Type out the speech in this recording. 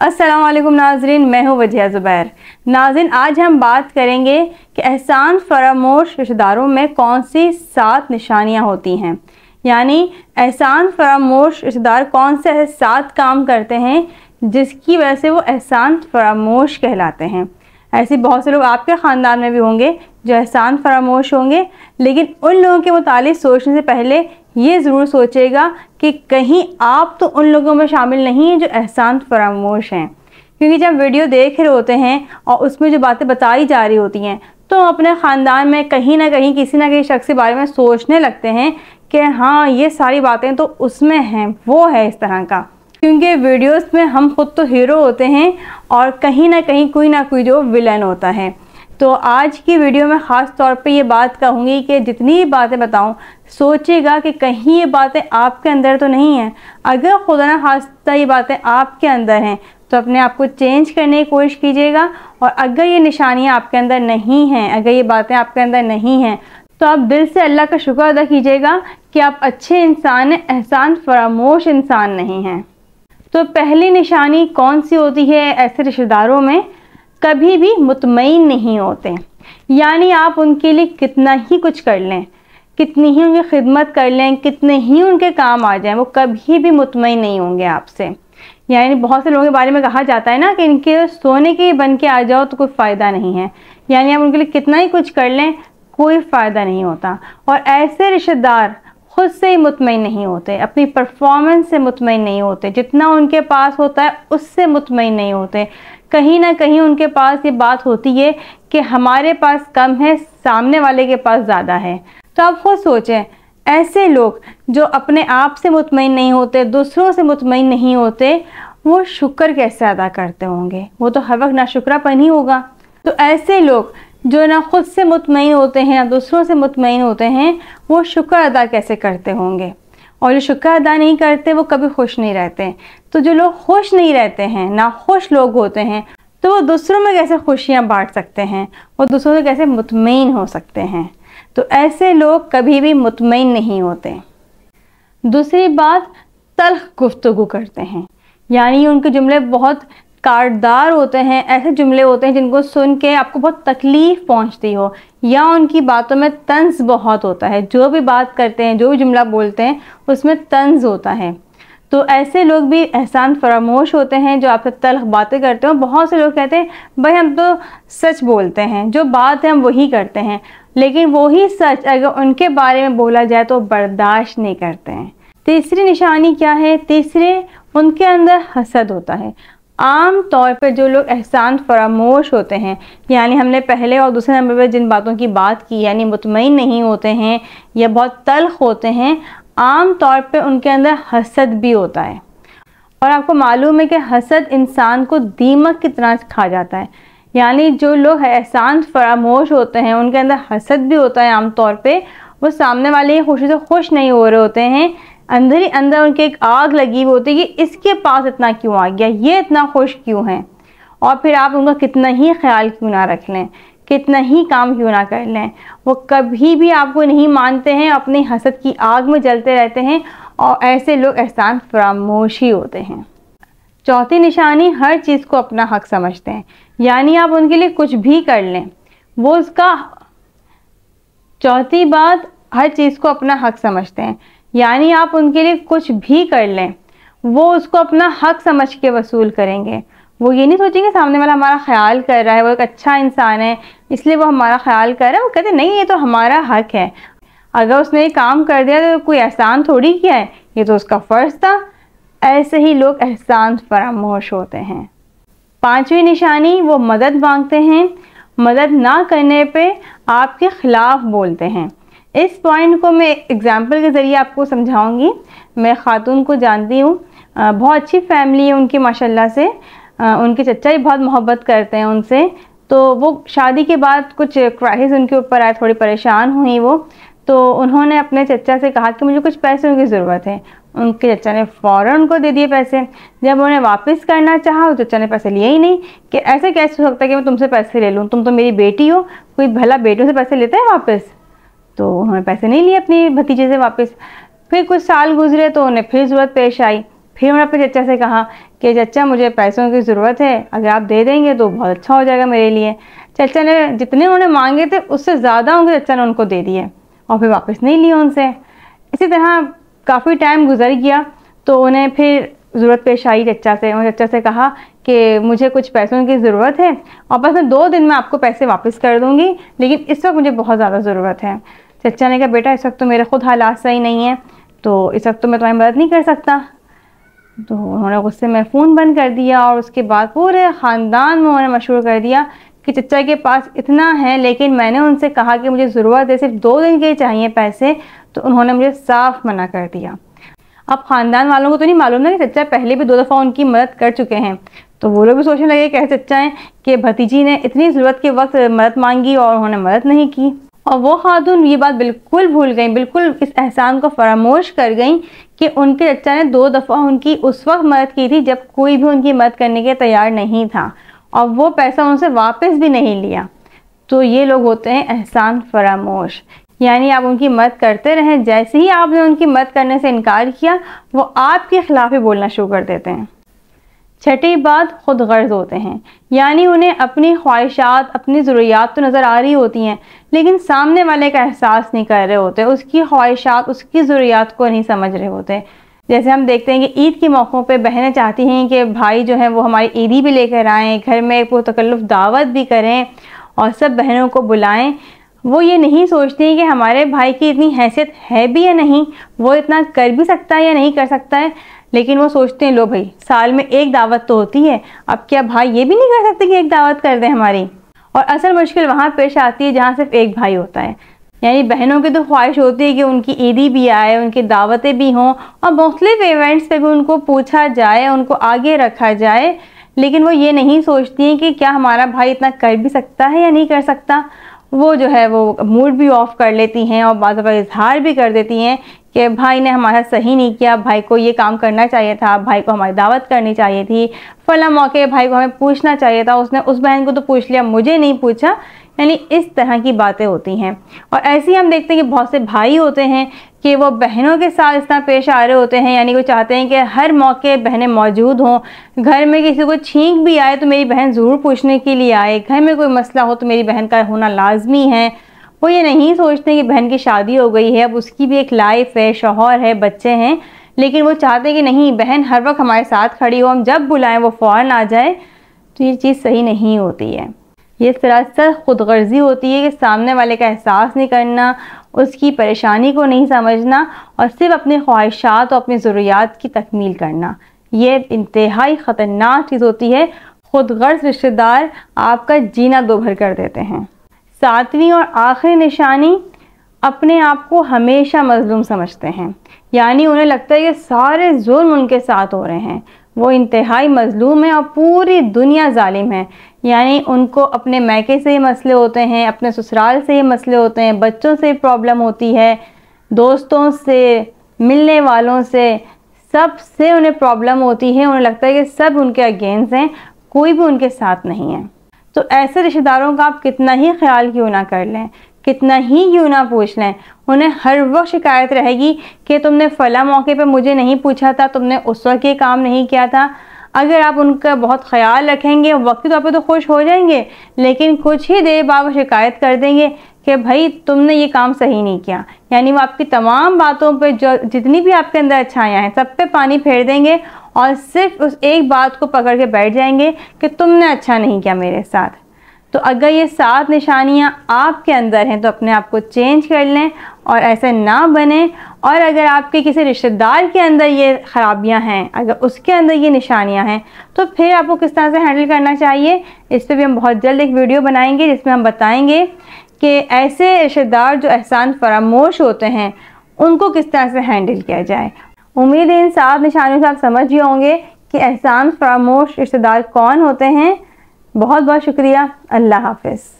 असलम नाजरीन मैं हूँ वजिया ज़ुबैर नाजिन आज हम बात करेंगे कि एहसान फरामोश रिश्तेदारों में कौन सी सात निशानियाँ होती हैं यानी एहसान फरामोश रिश्तेदार कौन से सात काम करते हैं जिसकी वजह से वो एहसान फरामोश कहलाते हैं ऐसे बहुत से लोग आपके ख़ानदान में भी होंगे जो एहसान फरामोश होंगे लेकिन उन लोगों के मुताल सोचने से पहले ये ज़रूर सोचेगा कि कहीं आप तो उन लोगों में शामिल नहीं हैं जो एहसान फरामोश हैं क्योंकि जब वीडियो देख रहे होते हैं और उसमें जो बातें बताई जा रही होती हैं तो अपने ख़ानदान में कहीं ना कहीं किसी ना किसी शख्स के बारे में सोचने लगते हैं कि हाँ ये सारी बातें तो उसमें हैं वो है इस तरह का क्योंकि वीडियोस में हम खुद तो हीरो होते हैं और कहीं ना कहीं कोई ना कोई जो विलन होता है तो आज की वीडियो में ख़ास तौर पे ये बात कहूँगी कि जितनी बातें बताऊँ सोचेगा कि कहीं ये बातें आपके अंदर तो नहीं हैं अगर खुदा ना खास्ता ये बातें आपके अंदर हैं तो अपने आप को चेंज करने की कोशिश कीजिएगा और अगर ये निशानियाँ आपके अंदर नहीं हैं अगर ये बातें आपके अंदर नहीं हैं तो आप दिल से अल्लाह का शुक्र अदा कीजिएगा कि आप अच्छे इंसान हैं एहसान फरामोश इंसान नहीं हैं तो पहली निशानी कौन सी होती है ऐसे रिश्तेदारों में कभी भी मुतमिन नहीं होते यानी आप उनके लिए कितना ही कुछ कर लें कितनी ही उनकी खिदमत कर लें कितने ही उनके काम आ जाएं वो कभी भी मुतमिन नहीं होंगे आपसे यानी बहुत से लोगों के बारे में कहा जाता है ना कि इनके सोने के बन के आ जाओ तो कोई फ़ायदा नहीं है यानी आप उनके लिए कितना ही कुछ कर लें कोई फ़ायदा नहीं होता और ऐसे रिश्तेदार खुद से ही मुतमिन नहीं होते अपनी परफॉर्मेंस से मुतमिन नहीं होते जितना उनके पास होता है उससे मुतमिन नहीं होते कहीं ना कहीं उनके पास ये बात होती है कि हमारे पास कम है सामने वाले के पास ज़्यादा है तो आप खुद सोचें ऐसे लोग जो अपने आप से मुतमिन नहीं होते दूसरों से मुतमिन नहीं होते वो शुक्र कैसे अदा करते होंगे वो तो हर वक्त ना शुक्रापन ही होगा तो ऐसे लोग जो ना ख़ुद से मुतमिन होते हैं ना दूसरों से मुतमिन होते हैं वो शुक्र अदा कैसे करते होंगे और जो शुक्र अदा नहीं करते वो कभी खुश नहीं रहते तो जो लोग खुश नहीं रहते हैं ना खुश लोग होते हैं तो वो दूसरों में कैसे खुशियाँ बांट सकते हैं वो दूसरों से कैसे मुतमिन हो सकते हैं तो ऐसे लोग कभी भी मुतमिन नहीं होते दूसरी बात तलख गुफ्तु करते हैं यानी उनके जुमले बहुत कारदार होते हैं ऐसे जुमले होते हैं जिनको सुन के आपको बहुत तकलीफ़ पहुंचती हो या उनकी बातों में तंज बहुत होता है जो भी बात करते हैं जो भी जुमला बोलते हैं उसमें तंज होता है तो ऐसे लोग भी एहसान फरामोश होते हैं जो आपसे तलख बातें करते हैं बहुत से लोग कहते हैं भाई हम तो सच बोलते हैं जो बात है हम वही करते हैं लेकिन वही सच अगर उनके बारे में बोला जाए तो बर्दाश्त नहीं करते हैं तीसरी निशानी क्या है तीसरे उनके अंदर हसद होता है आम तौर पर जो लोग एहसान फरामोश होते हैं यानी हमने पहले और दूसरे नंबर पर जिन बातों की बात की यानी मुतमिन नहीं होते हैं या बहुत तलख होते हैं आम तौर पर उनके अंदर हसद भी होता है और आपको मालूम है कि हसद इंसान को दीमक की तरह खा जाता है यानी जो लोग एहसान फरामोश होते हैं उनके अंदर हसद भी होता है आमतौर पर वो सामने वाले खुशी से खुश नहीं हो रहे होते हैं अंदर ही अंदर उनके एक आग लगी हुई होती है कि इसके पास इतना क्यों आ गया ये इतना खुश क्यों है और फिर आप उनका कितना ही ख्याल क्यों ना रख लें कितना ही काम क्यों ना कर लें वो कभी भी आपको नहीं मानते हैं अपनी हसद की आग में जलते रहते हैं और ऐसे लोग एहसान फरामोश ही होते हैं चौथी निशानी हर चीज़ को अपना हक समझते हैं यानी आप उनके लिए कुछ भी कर लें वो उसका चौथी बात हर चीज़ को अपना हक समझते हैं यानी आप उनके लिए कुछ भी कर लें वो उसको अपना हक समझ के वसूल करेंगे वो ये नहीं सोचेंगे सामने वाला हमारा ख्याल कर रहा है वो एक अच्छा इंसान है इसलिए वो हमारा ख्याल कर रहा है वो कहते नहीं ये तो हमारा हक है अगर उसने ये काम कर दिया तो कोई एहसान थोड़ी किया है ये तो उसका फ़र्ज था ऐसे ही लोग एहसान फरामोश होते हैं पांचवी निशानी वो मदद मांगते हैं मदद ना करने पे आपके ख़िलाफ़ बोलते हैं इस पॉइंट को मैं एग्ज़ाम्पल के ज़रिए आपको समझाऊंगी मैं ख़ातून को जानती हूँ बहुत अच्छी फैमिली है उनकी माशाल्लाह से आ, उनके चचा भी बहुत मोहब्बत करते हैं उनसे तो वो शादी के बाद कुछ क्राइसिस उनके ऊपर आए थोड़ी परेशान हुई वो तो उन्होंने अपने चचा से कहा कि मुझे कुछ पैसों की ज़रूरत है उनके चचा ने फ़ौर उनको दे दिए पैसे जब उन्हें वापस करना चाहा तो चचा ने पैसे लिए ही नहीं कि ऐसे कैसे हो सकता है कि मैं तुमसे पैसे ले लूँ तुम तो मेरी बेटी हो कोई भला बेटियों से पैसे लेते हैं वापस तो उन्होंने पैसे नहीं लिए अपने भतीजे से वापस फिर कुछ साल गुजरे तो उन्हें फिर ज़रूरत पेश आई फिर उन्होंने अपने चचा से कहा कि चचा मुझे पैसों की ज़रूरत है अगर आप दे देंगे तो बहुत अच्छा हो जाएगा मेरे लिए चचा ने जितने उन्होंने मांगे थे उससे ज़्यादा उनके चचा ने उनको दे दिए और फिर वापस नहीं लिए उनसे इसी तरह काफ़ी टाइम गुजर गया तो उन्हें फिर ज़रूरत पेश आई चचा से उन्होंने चचा से कहा कि मुझे कुछ पैसों की ज़रूरत है और बस मैं दो दिन में आपको पैसे वापस कर दूँगी लेकिन इस वक्त मुझे बहुत ज़्यादा ज़रूरत है चचा ने कहा बेटा इस वक्त तो मेरे खुद हालात सही नहीं है तो इस वक्त तो मैं तुम्हारी मदद नहीं कर सकता तो उन्होंने गुस्से में फ़ोन बंद कर दिया और उसके बाद पूरे ख़ानदान में उन्होंने मशहूर कर दिया कि चचा के पास इतना है लेकिन मैंने उनसे कहा कि मुझे ज़रूरत है सिर्फ दो दिन के चाहिए पैसे तो उन्होंने मुझे साफ मना कर दिया अब ख़ानदान वालों को तो नहीं मालूम ना कि चचा पहले भी दो दफ़ा उनकी मदद कर चुके हैं तो वो लोग भी सोचने लगे कैसे चचा हैं कि भतीजी ने इतनी ज़रूरत के वक्त मदद मांगी और उन्होंने मदद नहीं की और वो खातून ये बात बिल्कुल भूल गई बिल्कुल इस एहसान को फरामोश कर गई कि उनके चचा ने दो दफ़ा उनकी उस वक्त मदद की थी जब कोई भी उनकी मदद करने के तैयार नहीं था और वो पैसा उनसे वापस भी नहीं लिया तो ये लोग होते हैं एहसान फरामोश यानी आप उनकी मदद करते रहें जैसे ही आपने उनकी मदद करने से इनकार किया वो आपके ख़िलाफ़ ही बोलना शुरू कर देते हैं छठी बात खुद गर्ज होते हैं यानी उन्हें अपनी ख्वाहिशात अपनी ज़रूरियात तो नज़र आ रही होती हैं लेकिन सामने वाले का एहसास नहीं कर रहे होते उसकी ख्वाहिशात उसकी ज़रूरियात को नहीं समझ रहे होते जैसे हम देखते हैं कि ईद के मौक़ों पे बहनें चाहती हैं कि भाई जो हैं वो हमारी ईदी भी लेकर आएँ घर में वो पुरतकल्लुफ़ दावत भी करें और सब बहनों को बुलाएँ वो ये नहीं सोचती हैं कि हमारे भाई की इतनी हैसियत है भी या नहीं वो इतना कर भी सकता है या नहीं कर सकता है लेकिन वो सोचते हैं लो भाई साल में एक दावत तो होती है अब क्या भाई ये भी नहीं कर सकते कि एक दावत कर दें हमारी और असल मुश्किल वहाँ पेश आती है जहाँ सिर्फ एक भाई होता है यानी बहनों की तो ख्वाहिश होती है कि उनकी ईदी भी आए उनकी दावतें भी हों और मुख्तलिफ इवेंट्स पे भी उनको पूछा जाए उनको आगे रखा जाए लेकिन वो ये नहीं सोचती हैं कि क्या हमारा भाई इतना कर भी सकता है या नहीं कर सकता वो जो है वो मूड भी ऑफ कर लेती हैं और बातों का इजहार भी कर देती हैं कि भाई ने हमारा सही नहीं किया भाई को ये काम करना चाहिए था भाई को हमारी दावत करनी चाहिए थी फला मौके भाई को हमें पूछना चाहिए था उसने उस बहन को तो पूछ लिया मुझे नहीं पूछा यानी इस तरह की बातें होती हैं और ऐसे ही हम देखते हैं कि बहुत से भाई होते हैं कि वो बहनों के साथ इस तरह पेश आ रहे होते हैं यानी वो चाहते हैं कि हर मौके बहनें मौजूद हों घर में किसी को छींक भी आए तो मेरी बहन ज़रूर पूछने के लिए आए घर में कोई मसला हो तो मेरी बहन का होना लाजमी है वो ये नहीं सोचते कि बहन की शादी हो गई है अब उसकी भी एक लाइफ है शोहर है बच्चे हैं लेकिन वो चाहते हैं कि नहीं बहन हर वक्त हमारे साथ खड़ी हो हम जब बुलाएं वो फ़ौरन आ जाए तो ये चीज़ सही नहीं होती है ये सरासर खुद गर्जी होती है कि सामने वाले का एहसास नहीं करना उसकी परेशानी को नहीं समझना और सिर्फ अपने ख्वाहिशात और अपनी ज़रूरियात की तकमील करना ये इंतहाई ख़तरनाक चीज़ होती है खुद गर्ज रिश्तेदार आपका जीना दोभर कर देते हैं सातवीं और आखिरी निशानी अपने आप को हमेशा मजलूम समझते हैं यानी उन्हें लगता है कि सारे जुल्म उनके साथ हो रहे हैं वो इंतहाई मजलूम है और पूरी दुनिया ालिम है यानी उनको अपने मैके से ही मसले होते हैं अपने ससुराल से ही मसले होते हैं बच्चों से प्रॉब्लम होती है दोस्तों से मिलने वालों से सब से उन्हें प्रॉब्लम होती है उन्हें लगता है कि सब उनके अगेंस्ट हैं कोई भी उनके साथ नहीं है तो ऐसे रिश्तेदारों का आप कितना ही ख्याल क्यों ना कर लें कितना ही क्यों ना पूछ लें उन्हें हर वक्त शिकायत रहेगी कि तुमने फ़ला मौके पे मुझे नहीं पूछा था तुमने उस वक्त ये काम नहीं किया था अगर आप उनका बहुत ख्याल रखेंगे वक्त तौर पर तो खुश हो जाएंगे लेकिन कुछ ही देर बाद वो शिकायत कर देंगे कि भाई तुमने ये काम सही नहीं किया यानी वो आपकी तमाम बातों पे जो जितनी भी आपके अंदर अच्छाइयाँ हैं सब पे पानी फेर देंगे और सिर्फ उस एक बात को पकड़ के बैठ जाएंगे कि तुमने अच्छा नहीं किया मेरे साथ तो अगर ये सात निशानियाँ आपके अंदर हैं तो अपने आप को चेंज कर लें और ऐसे ना बने और अगर आपके किसी रिश्तेदार के अंदर ये ख़राबियाँ हैं अगर उसके अंदर ये निशानियाँ हैं तो फिर आपको किस तरह से हैंडल करना चाहिए इस पर भी हम बहुत जल्द एक वीडियो बनाएंगे जिसमें हम बताएंगे कि ऐसे रिश्तेदार जो एहसान फरामोश होते हैं उनको किस तरह से हैंडल किया जाए उम्मीद है इन सात निशानियों से आप समझ गए होंगे कि एहसान फरामोश रिश्तेदार कौन होते हैं बहुत बहुत शुक्रिया अल्लाह हाफिज़